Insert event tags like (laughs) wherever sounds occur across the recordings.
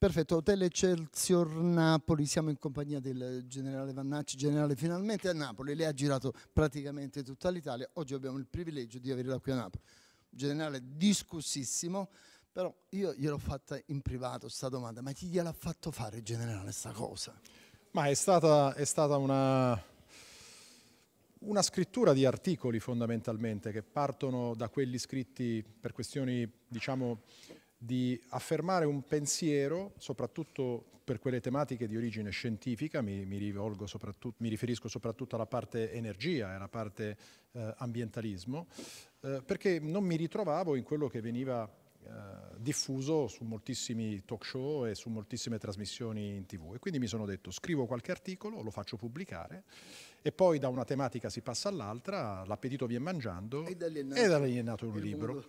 Perfetto, Hotel Excelsior Napoli, siamo in compagnia del generale Vannacci, generale finalmente a Napoli, lei ha girato praticamente tutta l'Italia, oggi abbiamo il privilegio di averla qui a Napoli. Generale discussissimo, però io gliel'ho fatta in privato questa domanda, ma chi gliel'ha fatto fare generale sta cosa? Ma è stata, è stata una, una scrittura di articoli fondamentalmente che partono da quelli scritti per questioni diciamo di affermare un pensiero, soprattutto per quelle tematiche di origine scientifica, mi, mi, soprattutto, mi riferisco soprattutto alla parte energia e alla parte eh, ambientalismo, eh, perché non mi ritrovavo in quello che veniva eh, diffuso su moltissimi talk show e su moltissime trasmissioni in tv. E quindi mi sono detto scrivo qualche articolo, lo faccio pubblicare e poi da una tematica si passa all'altra, l'appetito viene mangiando e da dall'alienato è nato, un libro,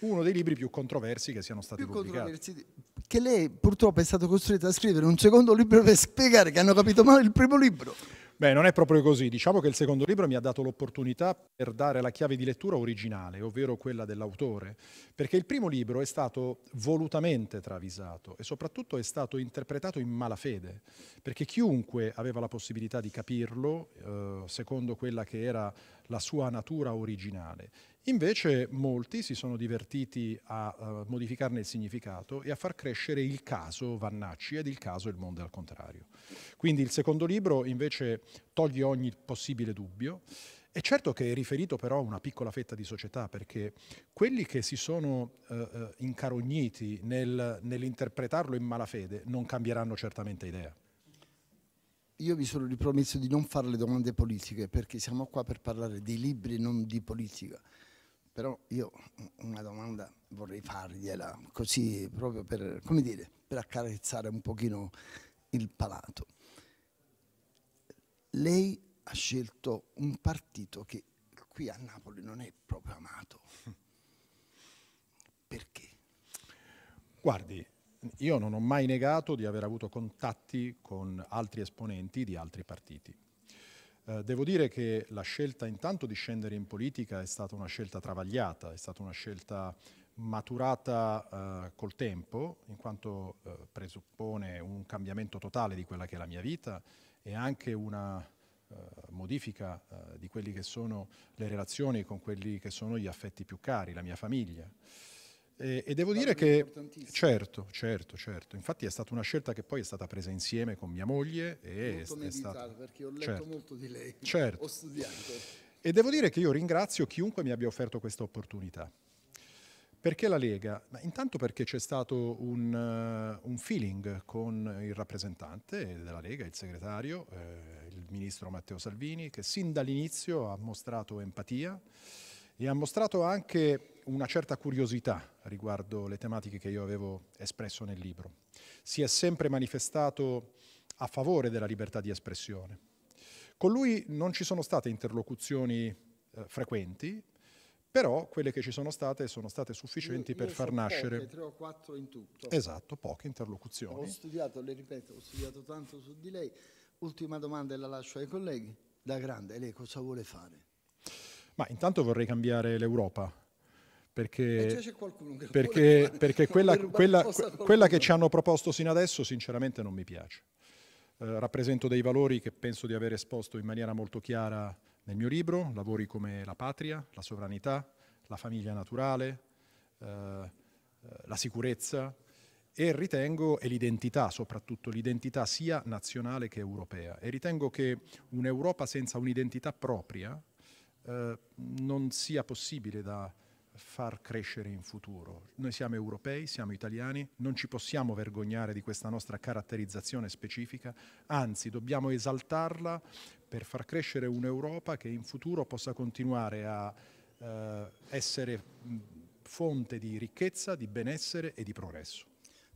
uno dei libri più controversi che siano stati più pubblicati. Che lei purtroppo è stato costretto a scrivere un secondo libro per spiegare che hanno capito male il primo libro. Beh, non è proprio così. Diciamo che il secondo libro mi ha dato l'opportunità per dare la chiave di lettura originale, ovvero quella dell'autore, perché il primo libro è stato volutamente travisato e soprattutto è stato interpretato in malafede, perché chiunque aveva la possibilità di capirlo, eh, secondo quella che era la sua natura originale. Invece molti si sono divertiti a uh, modificarne il significato e a far crescere il caso Vannacci ed il caso Il mondo al contrario. Quindi il secondo libro invece toglie ogni possibile dubbio. È certo che è riferito però a una piccola fetta di società perché quelli che si sono uh, incarogniti nel, nell'interpretarlo in malafede non cambieranno certamente idea. Io vi sono ripromesso di non fare le domande politiche perché siamo qua per parlare di libri non di politica. Però io una domanda vorrei fargliela così proprio per, come dire, per accarezzare un pochino il palato. Lei ha scelto un partito che qui a Napoli non è proprio amato. (laughs) Perché? Guardi, io non ho mai negato di aver avuto contatti con altri esponenti di altri partiti. Eh, devo dire che la scelta intanto di scendere in politica è stata una scelta travagliata, è stata una scelta maturata eh, col tempo, in quanto eh, presuppone un cambiamento totale di quella che è la mia vita e anche una eh, modifica eh, di quelle che sono le relazioni con quelli che sono gli affetti più cari, la mia famiglia. E, e devo dire che, certo, certo, certo, infatti è stata una scelta che poi è stata presa insieme con mia moglie. E molto è, meditata, è stata... perché ho letto certo. molto di lei, certo. ho studiato. E devo dire che io ringrazio chiunque mi abbia offerto questa opportunità. Perché la Lega? Ma intanto perché c'è stato un, uh, un, feeling con il rappresentante della Lega, il segretario, eh, il ministro Matteo Salvini, che sin dall'inizio ha mostrato empatia e ha mostrato anche una certa curiosità riguardo le tematiche che io avevo espresso nel libro. Si è sempre manifestato a favore della libertà di espressione. Con lui non ci sono state interlocuzioni eh, frequenti, però quelle che ci sono state sono state sufficienti io, per io far nascere... Poche, tre o quattro in tutto. Esatto, poche interlocuzioni. Ho studiato, le ripeto, ho studiato tanto su di lei. Ultima domanda e la lascio ai colleghi. Da grande, lei cosa vuole fare? Ma intanto vorrei cambiare l'Europa, perché, eh, perché, perché (laughs) quella, quella, quella, che ci hanno proposto sino adesso sinceramente non mi piace. Eh, rappresento dei valori che penso di aver esposto in maniera molto chiara nel mio libro, lavori come la patria, la sovranità, la famiglia naturale, eh, eh la sicurezza e ritengo, e l'identità soprattutto, l'identità sia nazionale che europea, e ritengo che un'Europa senza un'identità propria eh, non sia possibile da far crescere in futuro. Noi siamo europei, siamo italiani, non ci possiamo vergognare di questa nostra caratterizzazione specifica, anzi dobbiamo esaltarla per far crescere un'Europa che in futuro possa continuare a eh, essere fonte di ricchezza, di benessere e di progresso.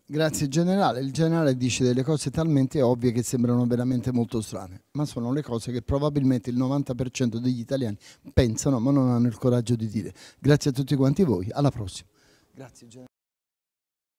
Grazie generale. Il generale dice delle cose talmente ovvie che sembrano veramente molto strane, ma sono le cose che probabilmente il 90% degli italiani pensano ma non hanno il coraggio di dire. Grazie a tutti quanti voi, alla prossima. Grazie generale.